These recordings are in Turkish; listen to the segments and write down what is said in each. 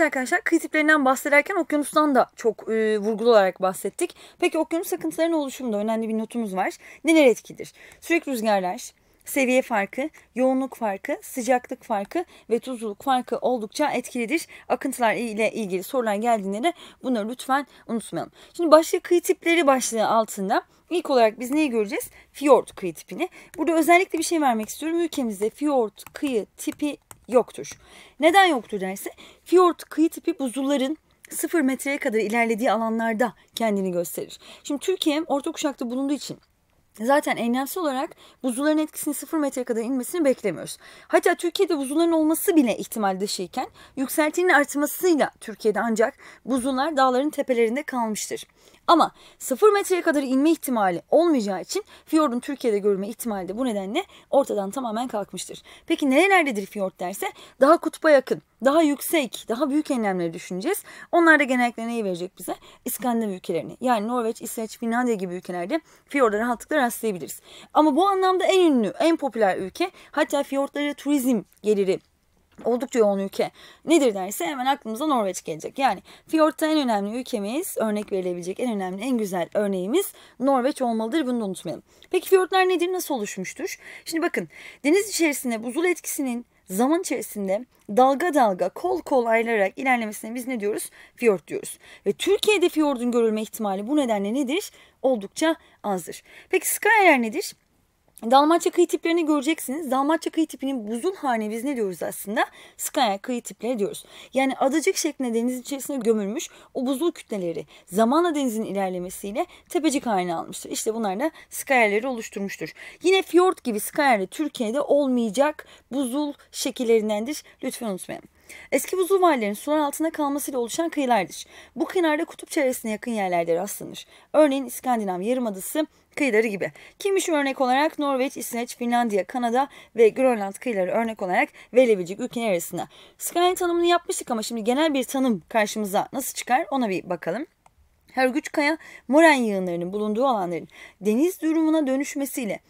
Evet arkadaşlar kıyı tiplerinden bahsederken okyanustan da çok e, vurgulu olarak bahsettik. Peki okyanus akıntılarının oluşumunda önemli bir notumuz var. Neler etkidir? Sürekli rüzgarlar, seviye farkı, yoğunluk farkı, sıcaklık farkı ve tuzluluk farkı oldukça etkilidir. Akıntılar ile ilgili sorular geldiğinde de bunları lütfen unutmayalım. Şimdi başka kıyı tipleri başlığı altında ilk olarak biz neyi göreceğiz? Fiyort kıyı tipini. Burada özellikle bir şey vermek istiyorum. Ülkemizde fiyort kıyı tipi yoktur. Neden yoktur derse fiyort kıyı tipi buzulların sıfır metreye kadar ilerlediği alanlarda kendini gösterir. Şimdi Türkiye orta kuşakta bulunduğu için Zaten enlemsel olarak buzulların etkisini 0 metre kadar inmesini beklemiyoruz. Hatta Türkiye'de buzulların olması bile ihtimal dışıyken yükseltinin artmasıyla Türkiye'de ancak buzullar dağların tepelerinde kalmıştır. Ama 0 metreye kadar inme ihtimali olmayacağı için fiyordun Türkiye'de görme ihtimali de bu nedenle ortadan tamamen kalkmıştır. Peki nerelerdedir fiyord derse daha kutba yakın daha yüksek, daha büyük enlemleri düşüneceğiz. Onlar da genellikle neyi verecek bize? İskandinav ülkelerini. Yani Norveç, İsveç, Finlandiya gibi ülkelerde fiyorda rahatlıkla rastlayabiliriz. Ama bu anlamda en ünlü, en popüler ülke hatta fiyortlara turizm geliri oldukça yoğun ülke nedir derse hemen aklımıza Norveç gelecek. Yani fiyortta en önemli ülkemiz, örnek verilebilecek en önemli, en güzel örneğimiz Norveç olmalıdır. Bunu da unutmayalım. Peki fiyortlar nedir, nasıl oluşmuştur? Şimdi bakın, deniz içerisinde buzul etkisinin zaman içerisinde dalga dalga kol kol ayrılarak ilerlemesine biz ne diyoruz? Fiyort diyoruz. Ve Türkiye'de fiyordun görülme ihtimali bu nedenle nedir? Oldukça azdır. Peki skayalar nedir? Dalmaçya kıyı tiplerini göreceksiniz. Dalmaçya kıyı tipinin buzul hane biz ne diyoruz aslında? Skaya kıyı tipleri diyoruz. Yani adacık şeklinde deniz içerisinde gömülmüş o buzul kütleleri zamanla denizin ilerlemesiyle tepecik haline almıştır. İşte bunlar da skayaları oluşturmuştur. Yine fiyort gibi skayaları Türkiye'de olmayacak buzul şekillerindendir. Lütfen unutmayalım. Eski buzul vadilerin sular altında kalmasıyla oluşan kıyılardır. Bu kıyılarda kutup çevresine yakın yerlerde rastlanır. Örneğin İskandinav yarımadası kıyıları gibi. Kimmiş örnek olarak Norveç, İsveç, Finlandiya, Kanada ve Grönland kıyıları örnek olarak verilebilecek ülkeler arasında. Skyline tanımını yapmıştık ama şimdi genel bir tanım karşımıza nasıl çıkar ona bir bakalım. Her güç kaya moren yığınlarının bulunduğu alanların deniz durumuna dönüşmesiyle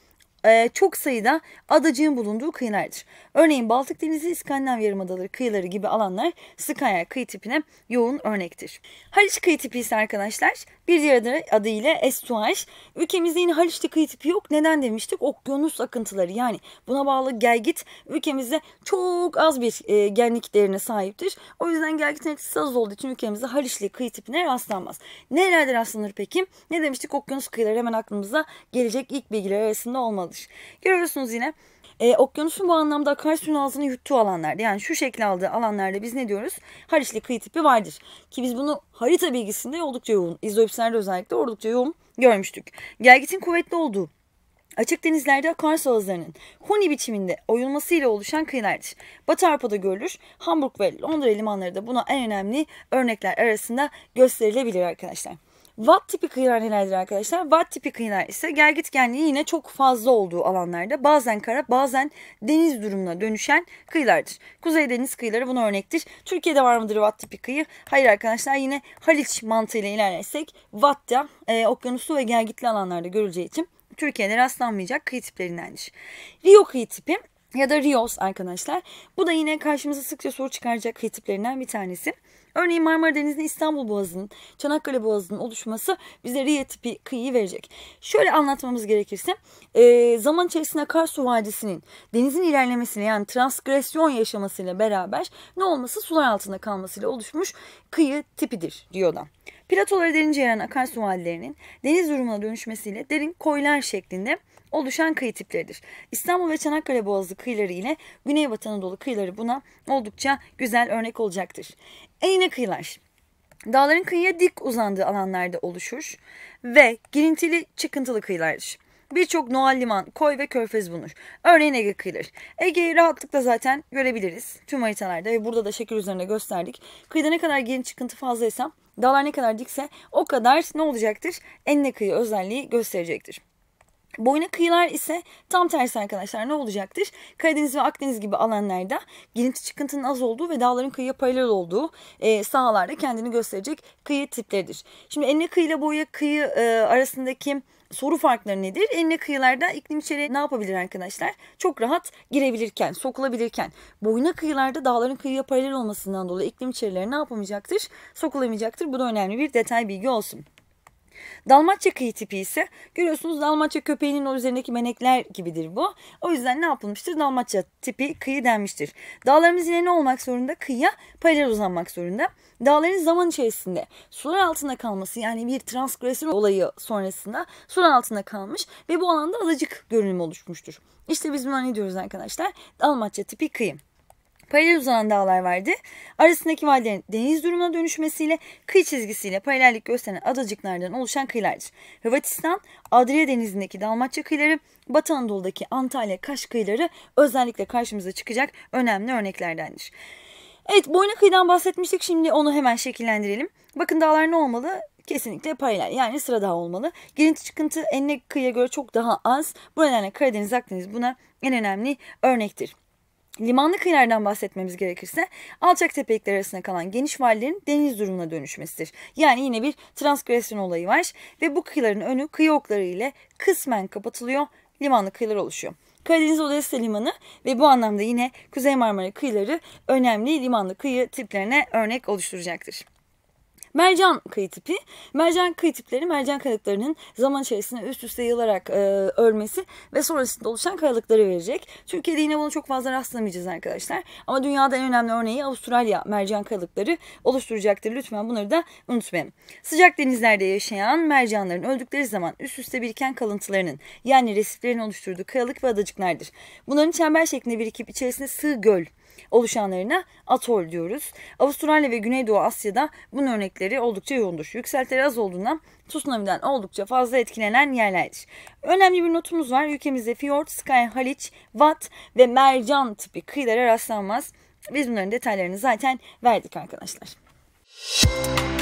e, çok sayıda adacığın bulunduğu kıyılardır. Örneğin Baltık Denizi, İskandinav Yarımadaları kıyıları gibi alanlar sık kıyı tipine yoğun örnektir. Haliç kıyı tipi ise arkadaşlar bir diğer adı, ile estuaj. Ülkemizde yine Haliç'te kıyı tipi yok. Neden demiştik? Okyanus akıntıları yani buna bağlı gelgit ülkemizde çok az bir e, genlik değerine sahiptir. O yüzden gelgit etkisi az olduğu için ülkemizde Haliç'li kıyı tipine rastlanmaz. Nerelerde rastlanır peki? Ne demiştik? Okyanus kıyıları hemen aklımıza gelecek ilk bilgiler arasında olmalı kalmış. Görüyorsunuz yine e, okyanusun bu anlamda akarsuyun ağzını yuttuğu alanlarda yani şu şekli aldığı alanlarda biz ne diyoruz? Hariçli kıyı tipi vardır. Ki biz bunu harita bilgisinde oldukça yoğun, izoipslerde özellikle oldukça yoğun görmüştük. Gelgitin kuvvetli olduğu Açık denizlerde akarsu ağızlarının huni biçiminde oyulmasıyla oluşan kıyılardır. Batı Avrupa'da görülür. Hamburg ve Londra limanları da buna en önemli örnekler arasında gösterilebilir arkadaşlar. Watt tipi kıyılar nelerdir arkadaşlar? Watt tipi kıyılar ise gergitgenliği yine çok fazla olduğu alanlarda bazen kara bazen deniz durumuna dönüşen kıyılardır. Kuzey deniz kıyıları buna örnektir. Türkiye'de var mıdır Watt tipi kıyı? Hayır arkadaşlar yine Haliç mantığıyla ilerlersek Watt'ta e, okyanuslu ve gergitli alanlarda görüleceği için Türkiye'de rastlanmayacak kıyı tiplerindendir. Rio kıyı tipi ya da Rios arkadaşlar. Bu da yine karşımıza sıkça soru çıkaracak tiplerinden bir tanesi. Örneğin Marmara Denizi'nin İstanbul Boğazı'nın, Çanakkale Boğazı'nın oluşması bize Riye tipi kıyı verecek. Şöyle anlatmamız gerekirse e, zaman içerisinde Karsu Vadisi'nin denizin ilerlemesiyle yani transgresyon yaşamasıyla beraber ne olması sular altında kalmasıyla oluşmuş kıyı tipidir Riodan. Platolara derince yayan akarsu vadilerinin deniz durumuna dönüşmesiyle derin koylar şeklinde oluşan kıyı tipleridir. İstanbul ve Çanakkale Boğazı kıyıları ile Güneybatı Anadolu kıyıları buna oldukça güzel örnek olacaktır. Eğne kıyılar. Dağların kıyıya dik uzandığı alanlarda oluşur ve girintili çıkıntılı kıyılardır. Birçok Noel liman, koy ve körfez bulunur. Örneğin Ege kıyıları. Ege'yi rahatlıkla zaten görebiliriz tüm haritalarda ve burada da şekil üzerinde gösterdik. Kıyıda ne kadar girin çıkıntı fazlaysa Dağlar ne kadar dikse o kadar ne olacaktır? Enine kıyı özelliği gösterecektir. Boyuna kıyılar ise tam tersi arkadaşlar ne olacaktır? Karadeniz ve Akdeniz gibi alanlarda girinti çıkıntının az olduğu ve dağların kıyıya paralel olduğu e, sahalarda kendini gösterecek kıyı tipleridir. Şimdi enine kıyıyla boya kıyı e, arasındaki soru farkları nedir? Enine kıyılarda iklim içeri ne yapabilir arkadaşlar? Çok rahat girebilirken, sokulabilirken. Boyuna kıyılarda dağların kıyıya paralel olmasından dolayı iklim içerileri ne yapamayacaktır? Sokulamayacaktır. Bu da önemli bir detay bilgi olsun. Dalmaçya kıyı tipi ise görüyorsunuz Dalmaçya köpeğinin o üzerindeki menekler gibidir bu. O yüzden ne yapılmıştır? Dalmaçya tipi kıyı denmiştir. Dağlarımız yine ne olmak zorunda? Kıyıya paralel uzanmak zorunda. Dağların zaman içerisinde sular altında kalması yani bir transgresyon olayı sonrasında sular altında kalmış ve bu alanda alacık görünüm oluşmuştur. İşte biz buna ne diyoruz arkadaşlar? Dalmaçya tipi kıyı. Paralel uzanan dağlar vardı. Arasındaki vadilerin deniz durumuna dönüşmesiyle kıyı çizgisiyle paralellik gösteren adacıklardan oluşan kıyılardır. Hırvatistan, Adria Denizi'ndeki Dalmatça kıyıları, Batı Anadolu'daki Antalya, Kaş kıyıları özellikle karşımıza çıkacak önemli örneklerdendir. Evet boyna kıyıdan bahsetmiştik şimdi onu hemen şekillendirelim. Bakın dağlar ne olmalı? kesinlikle paralel yani sıra dağ olmalı. Girinti çıkıntı enine kıyıya göre çok daha az. Bu nedenle Karadeniz, Akdeniz buna en önemli örnektir. Limanlı kıyılardan bahsetmemiz gerekirse alçak tepelikler arasında kalan geniş valilerin deniz durumuna dönüşmesidir. Yani yine bir transgresyon olayı var ve bu kıyıların önü kıyı okları ile kısmen kapatılıyor, limanlı kıyılar oluşuyor. Karadeniz Odessa Limanı ve bu anlamda yine Kuzey Marmara kıyıları önemli limanlı kıyı tiplerine örnek oluşturacaktır. Mercan kıyı tipi. Mercan kıyı tipleri mercan kayalıklarının zaman içerisinde üst üste yılarak e, ölmesi ve sonrasında oluşan kayalıkları verecek. Türkiye'de yine bunu çok fazla rastlamayacağız arkadaşlar. Ama dünyada en önemli örneği Avustralya mercan kayalıkları oluşturacaktır. Lütfen bunları da unutmayın. Sıcak denizlerde yaşayan mercanların öldükleri zaman üst üste biriken kalıntılarının yani resiflerin oluşturduğu kayalık ve adacıklardır. Bunların çember şeklinde birikip içerisinde sığ göl oluşanlarına atol diyoruz. Avustralya ve Güneydoğu Asya'da bunun örnekleri oldukça yoğundur. Yükseltileri az olduğundan tsunami'den oldukça fazla etkilenen yerlerdir. Önemli bir notumuz var. Ülkemizde fiyort, sky, haliç, Watt ve mercan tipi kıyılara rastlanmaz. Biz bunların detaylarını zaten verdik arkadaşlar. Müzik